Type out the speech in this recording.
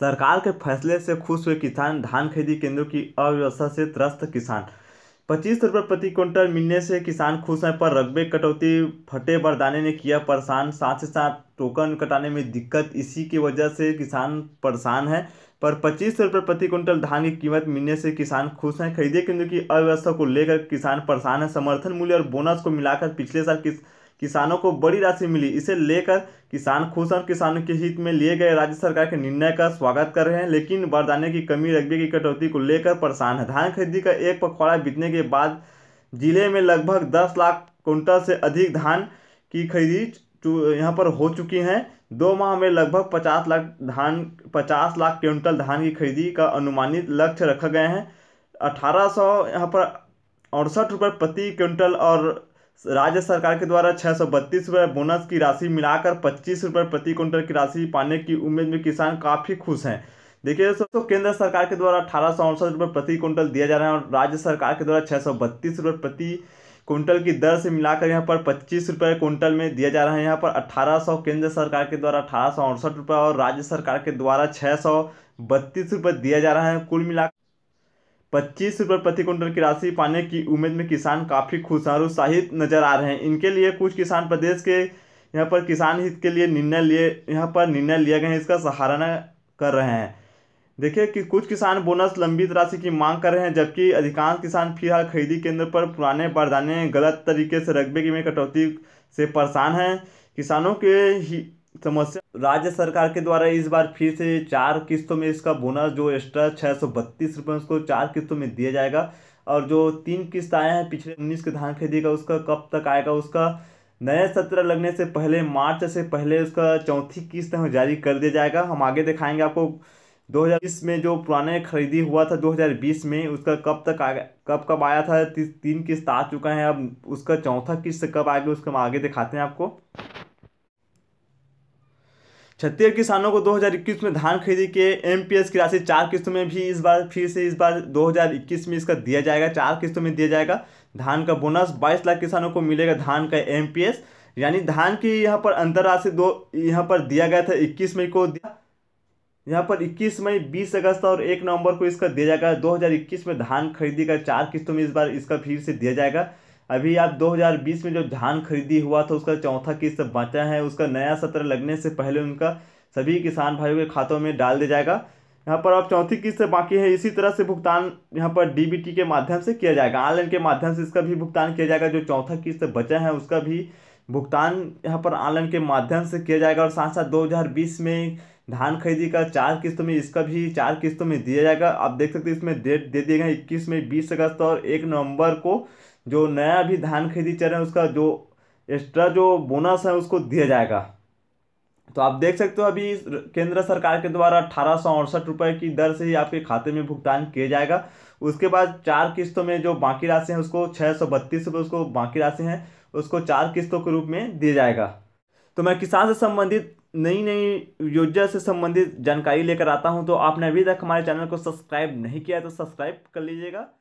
सरकार के फैसले से खुश हुए किसान धान खरीदी केंद्रों की अव्यवस्था से त्रस्त किसान पच्चीस रुपये प्रति क्विंटल मिलने से किसान खुश हैं पर रकबे कटौती फटे बरदाने ने किया परेशान साथ ही साथ टोकन कटाने में दिक्कत इसी की वजह से किसान परेशान है पर पच्चीस रुपये प्रति क्विंटल धान की कीमत मिलने से किसान खुश हैं खरीदे केंद्र की अव्यवस्था को लेकर किसान परेशान है समर्थन मूल्य और बोनस को मिलाकर पिछले साल किस किसानों को बड़ी राशि मिली इसे लेकर किसान खुश और किसानों के हित में लिए गए राज्य सरकार के निर्णय का स्वागत कर रहे हैं लेकिन बारदाने की कमी रकबे की कटौती को लेकर परेशान है धान खरीदी का एक पखवाड़ा बीतने के बाद जिले में लगभग दस लाख क्विंटल से अधिक धान की खरीदी यहाँ पर हो चुकी हैं दो माह में लगभग पचास लाख धान पचास लाख क्विंटल धान की खरीदी का अनुमानित लक्ष्य रखा गया है अठारह सौ यहाँ पर अड़सठ रुपये प्रति क्विंटल और राज्य सरकार के द्वारा छः सौ बत्तीस रुपये बोनस की राशि मिलाकर पच्चीस रुपये प्रति क्विंटल की राशि पाने की उम्मीद में किसान काफ़ी खुश हैं देखिए दोस्तों केंद्र सरकार के द्वारा अठारह सौ अड़सठ रुपये प्रति क्विंटल दिया जा रहा है और राज्य सरकार के द्वारा छः सौ बत्तीस रुपये प्रति क्विंटल की दर से मिलाकर यहाँ पर पच्चीस रुपये क्विंटल में दिया जा रहा है यहाँ पर अठारह सौ केंद्र सरकार के द्वारा अठारह सौ अड़सठ रुपये और राज्य सरकार के द्वारा छः सौ बत्तीस रुपये दिया जा रहा है कुल मिलाकर पच्चीस रुपये प्रति क्विंटल की राशि पाने की उम्मीद में किसान काफ़ी खुशहाल उत्साहित नजर आ रहे हैं इनके लिए कुछ किसान प्रदेश के यहाँ पर किसान हित के लिए निर्णय लिए यहाँ पर निर्णय लिया गए हैं इसका सहारा कर रहे हैं देखिए कि कुछ किसान बोनस लंबित राशि की मांग कर रहे हैं जबकि अधिकांश किसान फिलहाल खरीदी केंद्र पर पुराने बारदाने गलत तरीके से रकबे की में कटौती से परेशान हैं किसानों के समस्या राज्य सरकार के द्वारा इस बार फिर से चार किस्तों में इसका बोनस जो एक्स्ट्रा छः सौ बत्तीस रुपये उसको चार किस्तों में दिया जाएगा और जो तीन किस्त आए हैं पिछले उन्नीस के धान खरीदी का उसका कब तक आएगा उसका नए सत्र लगने से पहले मार्च से पहले उसका चौथी किस्त हमें जारी कर दिया जाएगा हम आगे दिखाएंगे आपको 2020 में जो पुराने खरीदी हुआ था 2020 में उसका कब तक आ कब कब आया था ती, तीन किस्त आ चुका है अब उसका चौथा किस्त कब आएगा उसका हम आगे दिखाते हैं आपको छत्तीसगढ़ किसानों को 2021 में धान खरीदी के एमपीएस की राशि चार किस्तों में भी इस बार फिर से इस बार 2021 में इसका दिया जाएगा चार किस्तों में दिया जाएगा धान का बोनस 22 लाख किसानों को मिलेगा धान का एमपीएस यानी धान की यहाँ पर अंतर राशि दो यहाँ पर दिया गया था इक्कीस मई को दिया यहाँ पर 21 मई 20 अगस्त और 1 नवंबर को इसका दिया जाएगा 2021 में धान खरीदी का चार किस्तों में इस बार इसका फिर से दिया जाएगा अभी आप 2020 में जो धान खरीदी हुआ था उसका चौथा किस्त बचा है उसका नया सत्र लगने से पहले उनका सभी किसान भाइयों के खातों में डाल दिया जाएगा यहाँ पर आप चौथी किस्त बाकी है इसी तरह से भुगतान यहाँ पर डीबीटी के माध्यम से किया जाएगा ऑनलाइन के माध्यम से इसका भी भुगतान किया जाएगा जो चौथा किस्त बचा है उसका भी भुगतान यहाँ पर ऑनलाइन के माध्यम से किया जाएगा और साथ साथ 2020 में धान खरीदी का चार किस्तों में इसका भी चार किस्तों में दिया जाएगा आप देख सकते हैं इसमें डेट दे दिए गए इक्कीस में बीस अगस्त और एक नवंबर को जो नया भी धान खेती चल रहा है उसका जो एक्स्ट्रा जो बोनस है उसको दिया जाएगा तो आप देख सकते हो अभी केंद्र सरकार के द्वारा अठारह सौ अड़सठ रुपये की दर से ही आपके खाते में भुगतान किया जाएगा उसके बाद चार किस्तों में जो बाकी राशि है उसको छः सौ बत्तीस रुपये उसको बाकी राशि है उसको चार किस्तों के रूप में दिया जाएगा तो मैं किसान से संबंधित नई नई योजना से संबंधित जानकारी लेकर आता हूँ तो आपने अभी तक हमारे चैनल को सब्सक्राइब नहीं किया है तो सब्सक्राइब कर लीजिएगा